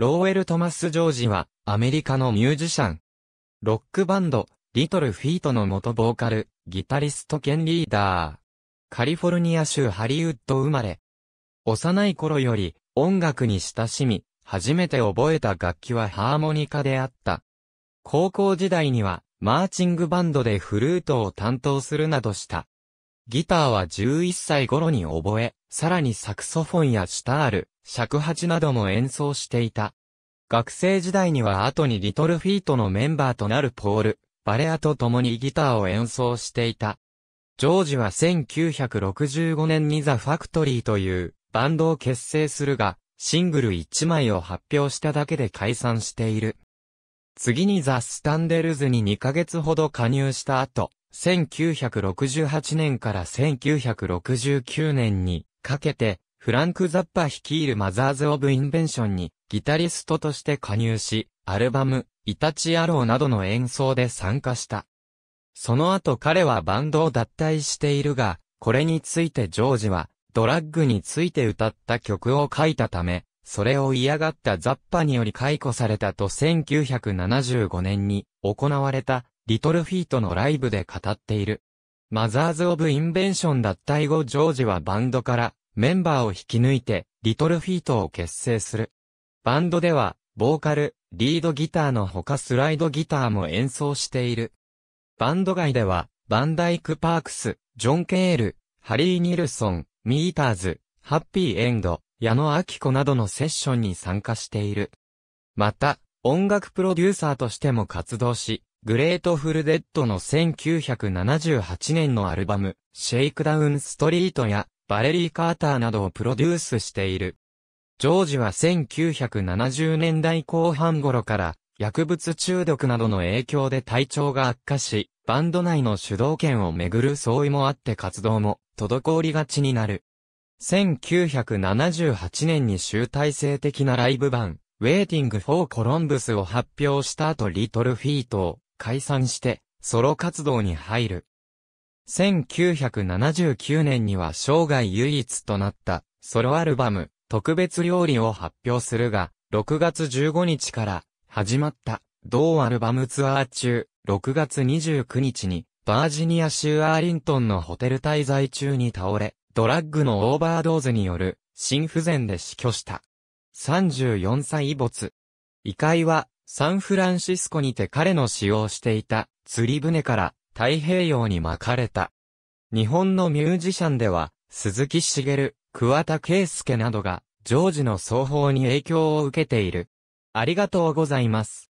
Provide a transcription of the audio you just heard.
ローエル・トマス・ジョージは、アメリカのミュージシャン。ロックバンド、リトル・フィートの元ボーカル、ギタリスト兼リーダー。カリフォルニア州ハリウッド生まれ。幼い頃より、音楽に親しみ、初めて覚えた楽器はハーモニカであった。高校時代には、マーチングバンドでフルートを担当するなどした。ギターは11歳頃に覚え、さらにサクソフォンやシタール、尺八なども演奏していた。学生時代には後にリトルフィートのメンバーとなるポール、バレアと共にギターを演奏していた。ジョージは1965年にザ・ファクトリーというバンドを結成するが、シングル1枚を発表しただけで解散している。次にザ・スタンデルズに2ヶ月ほど加入した後、1968年から1969年にかけてフランク・ザッパ率いるマザーズ・オブ・インベンションにギタリストとして加入し、アルバム、イタチアローなどの演奏で参加した。その後彼はバンドを脱退しているが、これについてジョージは、ドラッグについて歌った曲を書いたため、それを嫌がったザッパにより解雇されたと1975年に行われたリトルフィートのライブで語っている。マザーズ・オブ・インベンション脱退後ジョージはバンドからメンバーを引き抜いて、リトルフィートを結成する。バンドでは、ボーカル、リードギターのほかスライドギターも演奏している。バンド外では、バンダイク・パークス、ジョン・ケール、ハリー・ニルソン、ミーターズ、ハッピー・エンド、矢野明子などのセッションに参加している。また、音楽プロデューサーとしても活動し、グレートフルデッドの1978年のアルバム、シェイクダウンストリートや、バレリー・カーターなどをプロデュースしている。ジョージは1970年代後半頃から薬物中毒などの影響で体調が悪化し、バンド内の主導権をめぐる相違もあって活動も滞りがちになる。1978年に集大成的なライブ版、Waiting for Columbus を発表した後リトルフィートを解散してソロ活動に入る。1979年には生涯唯一となったソロアルバム特別料理を発表するが、6月15日から始まった同アルバムツアー中、6月29日にバージニア州アーリントンのホテル滞在中に倒れ、ドラッグのオーバードーズによる心不全で死去した。34歳没。遺骸はサンフランシスコにて彼の使用していた釣り船から太平洋に巻かれた。日本のミュージシャンでは、鈴木茂、桑田圭介などが、ジョージの奏法に影響を受けている。ありがとうございます。